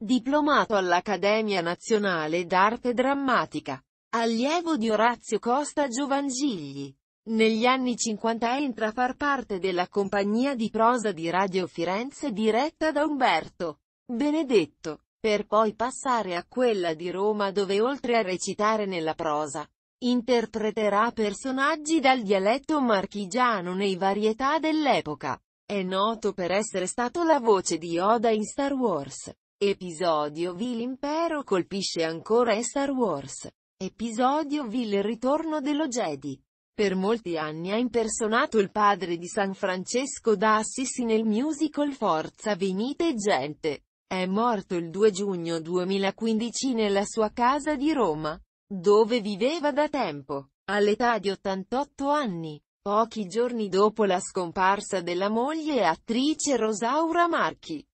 Diplomato all'Accademia Nazionale d'Arte Drammatica. Allievo di Orazio Costa Giovangigli. Negli anni 50 entra a far parte della compagnia di prosa di Radio Firenze diretta da Umberto Benedetto, per poi passare a quella di Roma dove oltre a recitare nella prosa, interpreterà personaggi dal dialetto marchigiano nei varietà dell'epoca. È noto per essere stato la voce di Oda in Star Wars. Episodio V l'impero colpisce ancora Star Wars. Episodio V il ritorno dello Jedi. Per molti anni ha impersonato il padre di San Francesco d'Assisi nel musical Forza Venite Gente. È morto il 2 giugno 2015 nella sua casa di Roma, dove viveva da tempo, all'età di 88 anni. Pochi giorni dopo la scomparsa della moglie e attrice Rosaura Marchi,